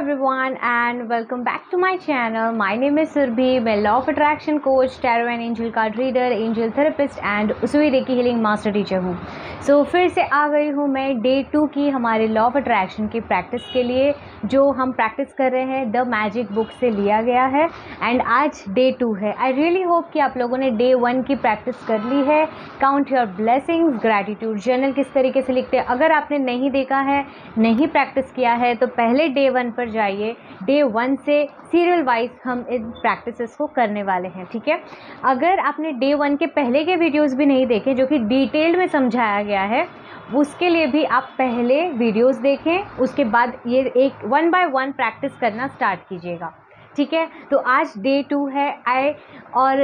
everyone and welcome back to my channel My name is Surbhi. मैं law of attraction coach tarot and angel card reader, angel therapist and Usui reiki healing master teacher हूँ सो so, फिर से आ गई हूँ मैं day two की हमारे law of attraction की प्रैक्टिस के लिए जो हम प्रैक्टिस कर रहे हैं द मैजिक बुक से लिया गया है एंड आज डे टू है आई रियली होप कि आप लोगों ने डे वन की प्रैक्टिस कर ली है count your blessings gratitude journal किस तरीके से लिखते हैं अगर आपने नहीं देखा है नहीं प्रैक्टिस किया है तो पहले डे वन पर पर जाइए डे वन से सीरियल वाइज हम इन प्रैक्टिसेस को करने वाले हैं ठीक है अगर आपने डे वन के पहले के वीडियोस भी नहीं देखे जो कि डिटेल्ड में समझाया गया है उसके लिए भी आप पहले वीडियोस देखें उसके बाद ये एक वन बाय वन प्रैक्टिस करना स्टार्ट कीजिएगा ठीक है तो आज डे टू है आई और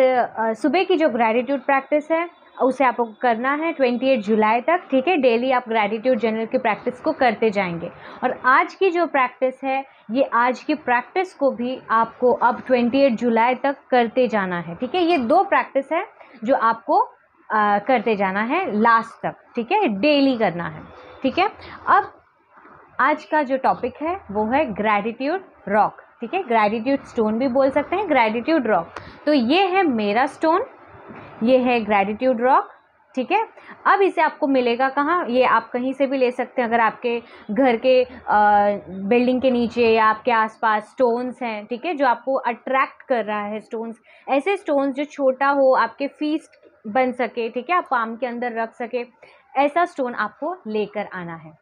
सुबह की जो ग्रेटिट्यूड प्रैक्टिस है उसे आपको करना है 28 जुलाई तक ठीक है डेली आप ग्रेटिट्यूड जर्नल की प्रैक्टिस को करते जाएंगे और आज की जो प्रैक्टिस है ये आज की प्रैक्टिस को भी आपको अब 28 जुलाई तक करते जाना है ठीक है ये दो प्रैक्टिस है जो आपको आ, करते जाना है लास्ट तक ठीक है डेली करना है ठीक है अब आज का जो टॉपिक है वो है ग्रैटिट्यूड रॉक ठीक है ग्रैटिट्यूड स्टोन भी बोल सकते हैं ग्रैटिट्यूड रॉक तो ये है मेरा स्टोन ये है ग्रेटिट्यूड रॉक ठीक है अब इसे आपको मिलेगा कहाँ ये आप कहीं से भी ले सकते हैं अगर आपके घर के आ, बिल्डिंग के नीचे या आपके आसपास स्टोन्स हैं ठीक है जो आपको अट्रैक्ट कर रहा है स्टोन्स ऐसे स्टोन्स जो छोटा हो आपके फीस्ट बन सके ठीक है आप पाम के अंदर रख सके ऐसा स्टोन आपको लेकर आना है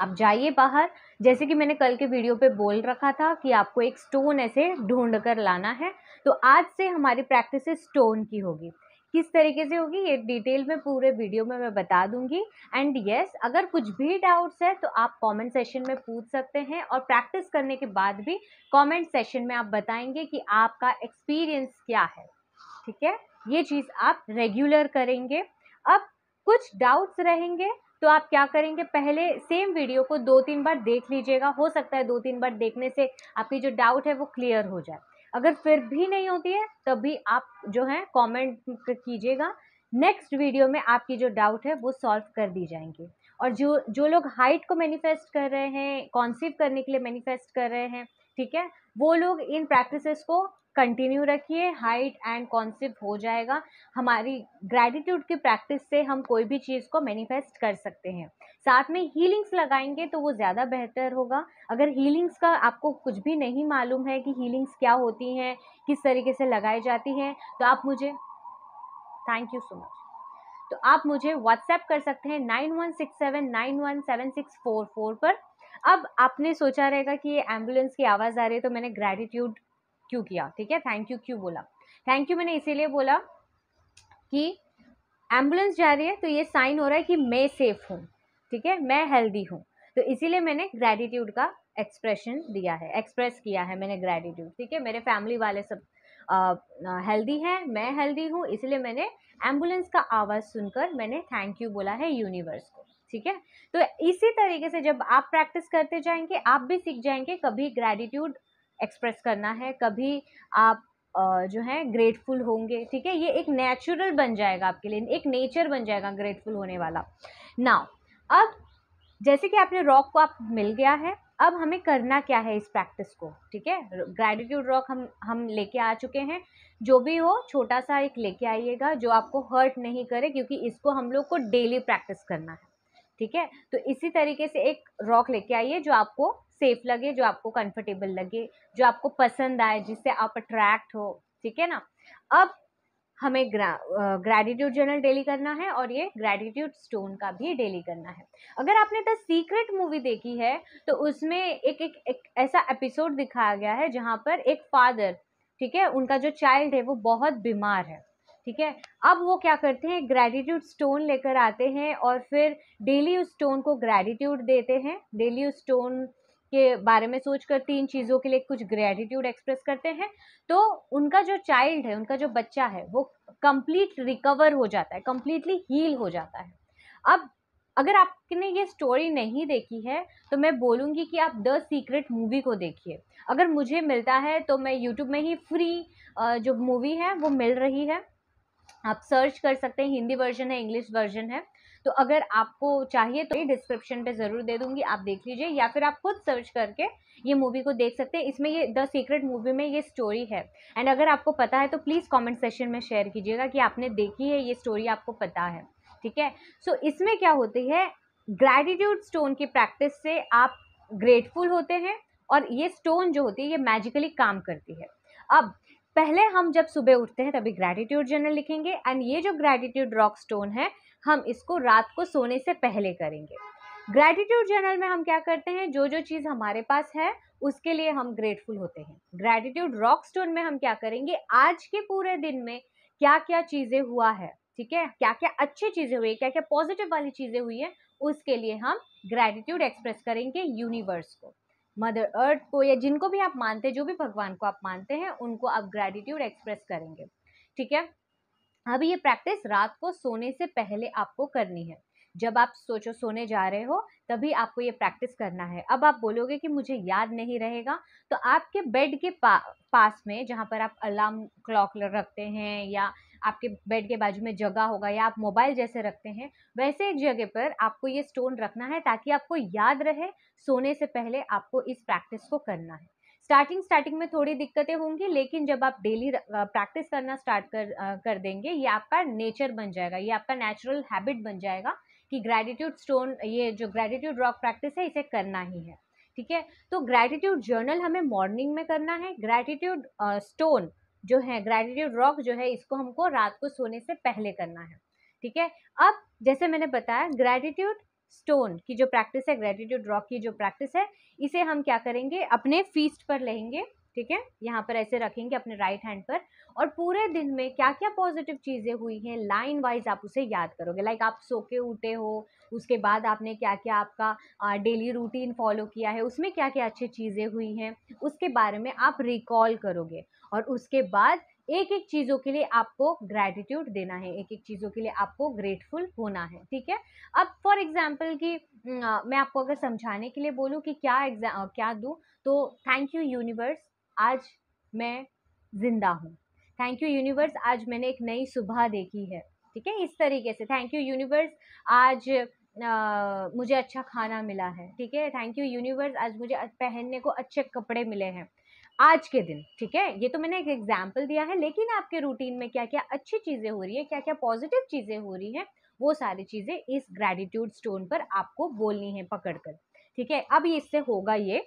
आप जाइए बाहर जैसे कि मैंने कल के वीडियो पे बोल रखा था कि आपको एक स्टोन ऐसे ढूंढ कर लाना है तो आज से हमारी प्रैक्टिस स्टोन की होगी किस तरीके से होगी ये डिटेल में पूरे वीडियो में मैं बता दूंगी एंड यस yes, अगर कुछ भी डाउट्स है तो आप कमेंट सेशन में पूछ सकते हैं और प्रैक्टिस करने के बाद भी कमेंट सेशन में आप बताएंगे कि आपका एक्सपीरियंस क्या है ठीक है ये चीज़ आप रेगुलर करेंगे अब कुछ डाउट्स रहेंगे तो आप क्या करेंगे पहले सेम वीडियो को दो तीन बार देख लीजिएगा हो सकता है दो तीन बार देखने से आपकी जो डाउट है वो क्लियर हो जाए अगर फिर भी नहीं होती है तब भी आप जो है कमेंट कीजिएगा नेक्स्ट वीडियो में आपकी जो डाउट है वो सॉल्व कर दी जाएंगी और जो जो लोग हाइट को मैनिफेस्ट कर रहे हैं कॉन्सीव करने के लिए मैनिफेस्ट कर रहे हैं ठीक है वो लोग इन प्रैक्टिसेस को कंटिन्यू रखिए हाइट एंड कॉन्सेप्ट हो जाएगा हमारी ग्रेटिट्यूड की प्रैक्टिस से हम कोई भी चीज़ को मैनिफेस्ट कर सकते हैं साथ में हीलिंग्स लगाएंगे तो वो ज़्यादा बेहतर होगा अगर हीलिंग्स का आपको कुछ भी नहीं मालूम है कि हीलिंग्स क्या होती हैं किस तरीके से लगाई जाती हैं तो आप मुझे थैंक यू सो मच तो आप मुझे व्हाट्सएप कर सकते हैं nine one six seven nine one seven six four four पर अब आपने सोचा रहेगा कि ये एम्बुलेंस की आवाज़ आ रही है तो मैंने ग्रेटिट्यूड क्यों किया ठीक है थैंक यू क्यों बोला थैंक यू मैंने इसीलिए बोला कि एम्बुलेंस जा रही है तो ये साइन हो रहा है कि मैं सेफ हूँ ठीक है मैं हेल्दी हूँ तो इसीलिए मैंने ग्रेटिट्यूड का एक्सप्रेशन दिया है एक्सप्रेस किया है मैंने ग्रेटिट्यूड ठीक है मेरे फैमिली वाले सब हेल्दी हैं मैं हेल्दी हूँ इसलिए मैंने एम्बुलेंस का आवाज़ सुनकर मैंने थैंक यू बोला है यूनिवर्स को ठीक है तो इसी तरीके से जब आप प्रैक्टिस करते जाएंगे आप भी सीख जाएंगे कभी ग्रेटिट्यूड एक्सप्रेस करना है कभी आप जो है ग्रेटफुल होंगे ठीक है ये एक नेचुरल बन जाएगा आपके लिए एक नेचर बन जाएगा ग्रेटफुल होने वाला नाउ अब जैसे कि आपने रॉक को आप मिल गया है अब हमें करना क्या है इस प्रैक्टिस को ठीक है ग्रेटिट्यूड रॉक हम हम लेके आ चुके हैं जो भी हो छोटा सा एक लेके आइएगा जो आपको हर्ट नहीं करे क्योंकि इसको हम लोग को डेली प्रैक्टिस करना है ठीक है तो इसी तरीके से एक रॉक लेके आइए जो आपको सेफ लगे जो आपको कंफर्टेबल लगे जो आपको पसंद आए जिससे आप अट्रैक्ट हो ठीक है ना अब हमें ग्रैटिट्यूड जर्नल डेली करना है और ये ग्रेटिट्यूड स्टोन का भी डेली करना है अगर आपने द सीक्रेट मूवी देखी है तो उसमें एक एक, ऐसा एपिसोड दिखाया गया है जहाँ पर एक फादर ठीक है उनका जो चाइल्ड है वो बहुत बीमार है ठीक है अब वो क्या करते हैं ग्रेटिट्यूड स्टोन लेकर आते हैं और फिर डेली उस स्टोन को ग्रेटिट्यूड देते हैं डेली उस स्टोन के बारे में सोचकर तीन चीज़ों के लिए कुछ ग्रेटिट्यूड एक्सप्रेस करते हैं तो उनका जो चाइल्ड है उनका जो बच्चा है वो कंप्लीट रिकवर हो जाता है कंप्लीटली हील हो जाता है अब अगर आपने ये स्टोरी नहीं देखी है तो मैं बोलूँगी कि आप द सीक्रेट मूवी को देखिए अगर मुझे मिलता है तो मैं यूट्यूब में ही फ्री जो मूवी है वो मिल रही है आप सर्च कर सकते हैं हिंदी वर्जन है इंग्लिश वर्जन है तो अगर आपको चाहिए तो ये डिस्क्रिप्शन पे ज़रूर दे दूंगी आप देख लीजिए या फिर आप खुद सर्च करके ये मूवी को देख सकते हैं इसमें ये द सीक्रेट मूवी में ये स्टोरी है एंड अगर आपको पता है तो प्लीज़ कॉमेंट सेशन में शेयर कीजिएगा कि आपने देखी है ये स्टोरी आपको पता है ठीक है सो so, इसमें क्या होती है ग्रेटिट्यूड स्टोन की प्रैक्टिस से आप ग्रेटफुल होते हैं और ये स्टोन जो होती है ये मैजिकली काम करती है अब पहले हम जब सुबह उठते हैं तभी ग्रेटिट्यूड जर्नल लिखेंगे एंड ये जो ग्रेटिट्यूड रॉक स्टोन है हम इसको रात को सोने से पहले करेंगे ग्रैटिट्यूड जर्नल में हम क्या करते हैं जो जो चीज़ हमारे पास है उसके लिए हम ग्रेटफुल होते हैं ग्रेटिट्यूड रॉक स्टोन में हम क्या करेंगे आज के पूरे दिन में क्या क्या चीज़ें हुआ है ठीक है क्या क्या अच्छी चीज़ें हुई है क्या क्या पॉजिटिव वाली चीज़ें हुई है उसके लिए हम ग्रेटिट्यूड एक्सप्रेस करेंगे यूनिवर्स को मदर अर्थ को या जिनको भी आप मानते हैं जो भी भगवान को आप मानते हैं उनको आप ग्रेटिट्यूड एक्सप्रेस करेंगे ठीक है अब ये प्रैक्टिस रात को सोने से पहले आपको करनी है जब आप सोचो सोने जा रहे हो तभी आपको ये प्रैक्टिस करना है अब आप बोलोगे कि मुझे याद नहीं रहेगा तो आपके बेड के पा, पास में जहाँ पर आप अलार्म क्लॉक रखते हैं या आपके बेड के बाजू में जगह होगा या आप मोबाइल जैसे रखते हैं वैसे एक जगह पर आपको ये स्टोन रखना है ताकि आपको याद रहे सोने से पहले आपको इस प्रैक्टिस को करना है स्टार्टिंग स्टार्टिंग में थोड़ी दिक्कतें होंगी लेकिन जब आप डेली प्रैक्टिस करना स्टार्ट कर कर देंगे ये आपका नेचर बन जाएगा ये आपका नेचुरल हैबिट बन जाएगा कि ग्रेटिट्यूड स्टोन ये जो ग्रेटिट्यूड रॉक प्रैक्टिस है इसे करना ही है ठीक है तो ग्रेटिट्यूड जर्नल हमें मॉर्निंग में करना है ग्रैटिट्यूड स्टोन जो है ग्रेटिट्यूड रॉक जो है इसको हमको रात को सोने से पहले करना है ठीक है अब जैसे मैंने बताया ग्रेटिट्यूड स्टोन की जो प्रैक्टिस है ग्रेटिट्यूड रॉक की जो प्रैक्टिस है इसे हम क्या करेंगे अपने फीस्ट पर लेंगे ठीक है यहाँ पर ऐसे रखेंगे अपने राइट हैंड पर और पूरे दिन में क्या क्या पॉजिटिव चीज़ें हुई हैं लाइन वाइज आप उसे याद करोगे लाइक आप सो के उठे हो उसके बाद आपने क्या क्या आपका डेली रूटीन फॉलो किया है उसमें क्या क्या अच्छी चीज़ें हुई हैं उसके बारे में आप रिकॉल करोगे और उसके बाद एक एक चीज़ों के लिए आपको ग्रैटिट्यूड देना है एक एक चीज़ों के लिए आपको ग्रेटफुल होना है ठीक है अब फॉर एग्जाम्पल कि मैं आपको अगर समझाने के लिए बोलूँ कि क्या एग्जाम क्या दूँ तो थैंक यू यूनिवर्स आज मैं जिंदा हूँ थैंक यू यूनिवर्स आज मैंने एक नई सुबह देखी है ठीक है इस तरीके से थैंक यू यूनिवर्स आज आ, मुझे अच्छा खाना मिला है ठीक है थैंक यू यूनिवर्स आज मुझे पहनने को अच्छे कपड़े मिले हैं आज के दिन ठीक है ये तो मैंने एक एग्जाम्पल दिया है लेकिन आपके रूटीन में क्या क्या अच्छी चीज़ें हो रही है क्या क्या पॉजिटिव चीज़ें हो रही हैं वो सारी चीज़ें इस ग्रेटिट्यूड स्टोन पर आपको बोलनी है पकड़ कर ठीक है अब इससे होगा ये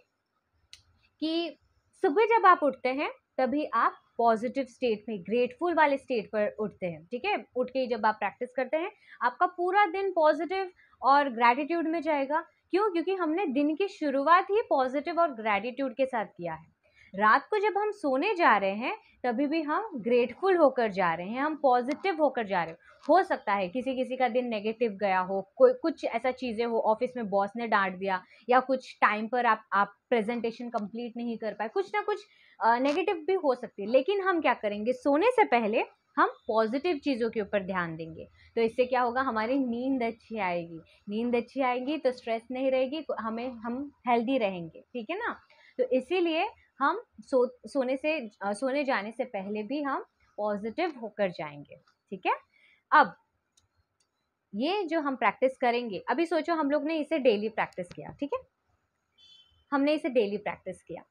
कि सुबह जब आप उठते हैं तभी आप पॉजिटिव स्टेट में ग्रेटफुल वाले स्टेट पर उठते हैं ठीक है उठ के जब आप प्रैक्टिस करते हैं आपका पूरा दिन पॉजिटिव और ग्रैटिट्यूड में जाएगा क्यों क्योंकि हमने दिन की शुरुआत ही पॉजिटिव और ग्रैटिट्यूड के साथ किया है रात को जब हम सोने जा रहे हैं तभी भी हम ग्रेटफुल होकर जा रहे हैं हम पॉजिटिव होकर जा रहे हैं हो सकता है किसी किसी का दिन नेगेटिव गया हो कोई कुछ ऐसा चीज़ें हो ऑफिस में बॉस ने डांट दिया या कुछ टाइम पर आप आप प्रेजेंटेशन कंप्लीट नहीं कर पाए कुछ ना कुछ नेगेटिव भी हो सकती है लेकिन हम क्या करेंगे सोने से पहले हम पॉजिटिव चीज़ों के ऊपर ध्यान देंगे तो इससे क्या होगा हमारी नींद अच्छी आएगी नींद अच्छी आएगी तो स्ट्रेस नहीं रहेगी हमें हम हेल्दी रहेंगे ठीक है ना तो इसीलिए हम सो सोने से सोने जाने से पहले भी हम पॉजिटिव होकर जाएंगे ठीक है अब ये जो हम प्रैक्टिस करेंगे अभी सोचो हम लोग ने इसे डेली प्रैक्टिस किया ठीक है हमने इसे डेली प्रैक्टिस किया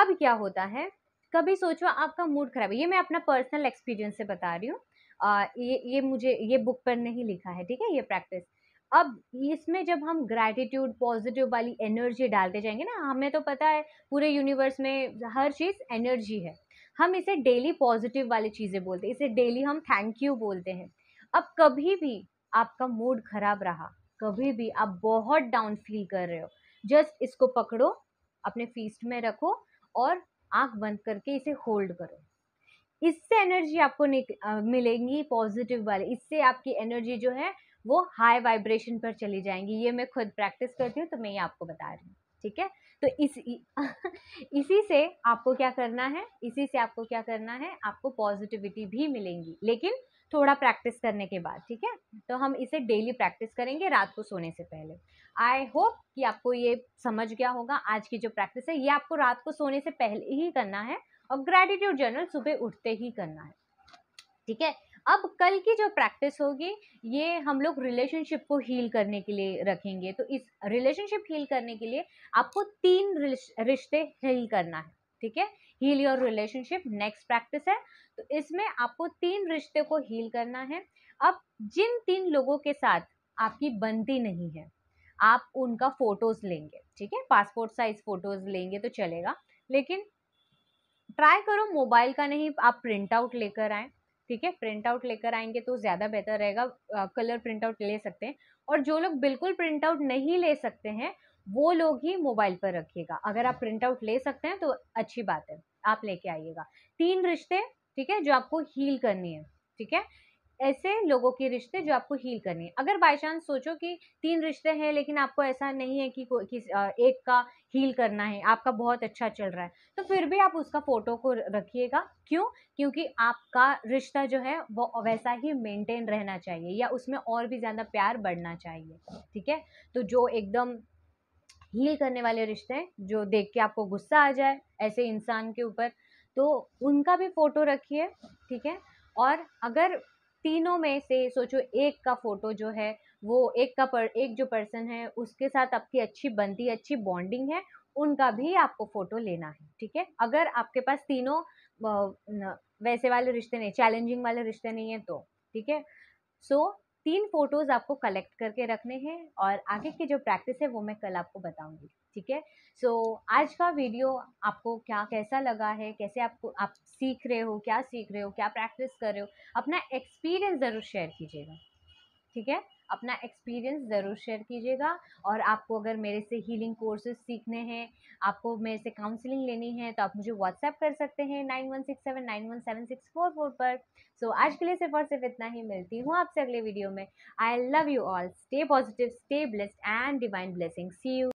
अब क्या होता है कभी सोचो आपका मूड खराब है ये मैं अपना पर्सनल एक्सपीरियंस से बता रही हूँ ये ये मुझे ये बुक पर नहीं लिखा है ठीक है ये प्रैक्टिस अब इसमें जब हम ग्रैटिट्यूड पॉजिटिव वाली एनर्जी डालते जाएंगे ना हमें तो पता है पूरे यूनिवर्स में हर चीज़ एनर्जी है हम इसे डेली पॉजिटिव वाली चीज़ें बोलते हैं इसे डेली हम थैंक यू बोलते हैं अब कभी भी आपका मूड खराब रहा कभी भी आप बहुत डाउन फील कर रहे हो जस्ट इसको पकड़ो अपने फीस्ट में रखो और आंख बंद करके इसे होल्ड करो इससे एनर्जी आपको मिलेगी पॉजिटिव वाली इससे आपकी एनर्जी जो है वो हाई वाइब्रेशन पर चली जाएंगी ये मैं खुद प्रैक्टिस करती हूँ तो मैं ये आपको बता रही हूँ ठीक है तो इस इसी से आपको क्या करना है इसी से आपको क्या करना है आपको पॉजिटिविटी भी मिलेंगी लेकिन थोड़ा प्रैक्टिस करने के बाद ठीक है तो हम इसे डेली प्रैक्टिस करेंगे रात को सोने से पहले आई होप कि आपको ये समझ गया होगा आज की जो प्रैक्टिस है ये आपको रात को सोने से पहले ही करना है और ग्रेटिट्यूड जर्नल सुबह उठते ही करना है ठीक है अब कल की जो प्रैक्टिस होगी ये हम लोग रिलेशनशिप को हील करने के लिए रखेंगे तो इस रिलेशनशिप हील करने के लिए आपको तीन रिश्ते हील करना है ठीक है heal your relationship next practice है तो इसमें आपको तीन रिश्ते को हील करना है अब जिन तीन लोगों के साथ आपकी बनती नहीं है आप उनका फोटोज़ लेंगे ठीक है पासपोर्ट साइज़ फ़ोटोज़ लेंगे तो चलेगा लेकिन ट्राई करो मोबाइल का नहीं आप प्रिंट आउट लेकर आएँ ठीक है प्रिंट आउट लेकर आएंगे तो ज़्यादा बेहतर रहेगा कलर प्रिंट आउट ले सकते हैं और जो लोग बिल्कुल प्रिंट आउट नहीं ले सकते हैं वो लोग ही मोबाइल पर रखिएगा अगर आप प्रिंट आउट ले सकते हैं तो अच्छी बात है आप लेके आइएगा तीन रिश्ते ठीक है जो आपको हील करनी है ठीक है ऐसे लोगों के रिश्ते जो आपको हील करनी है अगर बाई चांस सोचो कि तीन रिश्ते हैं लेकिन आपको ऐसा नहीं है कि, किस एक का हील करना है आपका बहुत अच्छा चल रहा है तो फिर भी आप उसका फ़ोटो को रखिएगा क्यों क्योंकि आपका रिश्ता जो है वो वैसा ही मेंटेन रहना चाहिए या उसमें और भी ज़्यादा प्यार बढ़ना चाहिए ठीक है तो जो एकदम हील करने वाले रिश्ते हैं जो देख के आपको गुस्सा आ जाए ऐसे इंसान के ऊपर तो उनका भी फ़ोटो रखिए ठीक है और अगर तीनों में से सोचो एक का फ़ोटो जो है वो एक का पर एक जो पर्सन है उसके साथ आपकी अच्छी बनती अच्छी बॉन्डिंग है उनका भी आपको फ़ोटो लेना है ठीक है अगर आपके पास तीनों वैसे वाले रिश्ते नहीं चैलेंजिंग वाले रिश्ते नहीं हैं तो ठीक है सो तीन फ़ोटोज़ आपको कलेक्ट करके रखने हैं और आगे की जो प्रैक्टिस है वो मैं कल आपको बताऊंगी ठीक है सो आज का वीडियो आपको क्या कैसा लगा है कैसे आपको आप सीख रहे हो क्या सीख रहे हो क्या प्रैक्टिस कर रहे हो अपना एक्सपीरियंस ज़रूर शेयर कीजिएगा ठीक है अपना एक्सपीरियंस ज़रूर शेयर कीजिएगा और आपको अगर मेरे से हीलिंग कोर्सेज सीखने हैं आपको मेरे से काउंसलिंग लेनी है तो आप मुझे व्हाट्सएप कर सकते हैं nine one six seven nine one seven six four four पर सो so, आज के लिए सिर्फ और सिर्फ इतना ही मिलती हूँ आपसे अगले वीडियो में I love you all stay positive stay blessed and divine blessing see you